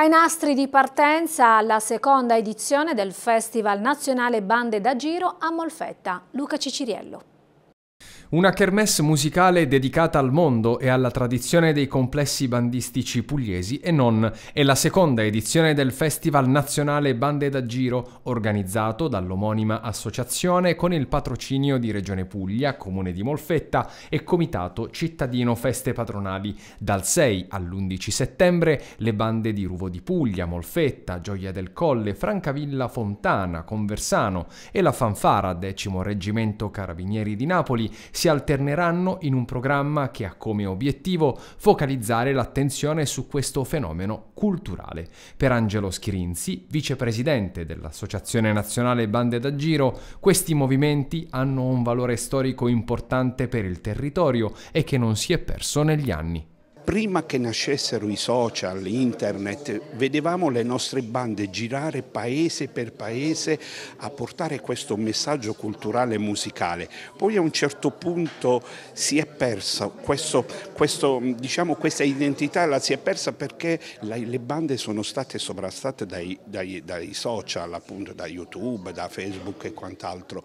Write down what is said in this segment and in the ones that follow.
Ai nastri di partenza la seconda edizione del Festival Nazionale Bande da Giro a Molfetta. Luca Ciciriello. Una kermesse musicale dedicata al mondo e alla tradizione dei complessi bandistici pugliesi e non è la seconda edizione del Festival Nazionale Bande da Giro organizzato dall'omonima associazione con il patrocinio di Regione Puglia, Comune di Molfetta e Comitato Cittadino Feste Patronali. Dal 6 all'11 settembre le bande di Ruvo di Puglia, Molfetta, Gioia del Colle, Francavilla Fontana, Conversano e la fanfara Decimo Reggimento Carabinieri di Napoli si alterneranno in un programma che ha come obiettivo focalizzare l'attenzione su questo fenomeno culturale. Per Angelo Schirinzi, vicepresidente dell'Associazione Nazionale Bande da Giro, questi movimenti hanno un valore storico importante per il territorio e che non si è perso negli anni prima che nascessero i social, internet, vedevamo le nostre bande girare paese per paese a portare questo messaggio culturale e musicale. Poi a un certo punto si è persa, questo, questo, diciamo, questa identità la si è persa perché le bande sono state sovrastate dai, dai, dai social, appunto da YouTube, da Facebook e quant'altro,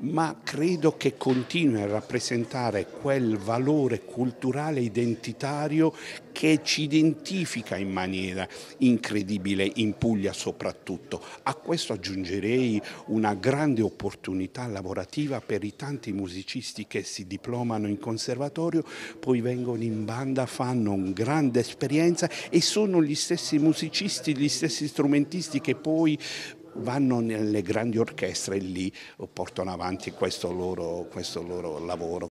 ma credo che continui a rappresentare quel valore culturale identitario territorio che ci identifica in maniera incredibile, in Puglia soprattutto. A questo aggiungerei una grande opportunità lavorativa per i tanti musicisti che si diplomano in conservatorio, poi vengono in banda, fanno una grande esperienza e sono gli stessi musicisti, gli stessi strumentisti che poi vanno nelle grandi orchestre e lì portano avanti questo loro, questo loro lavoro.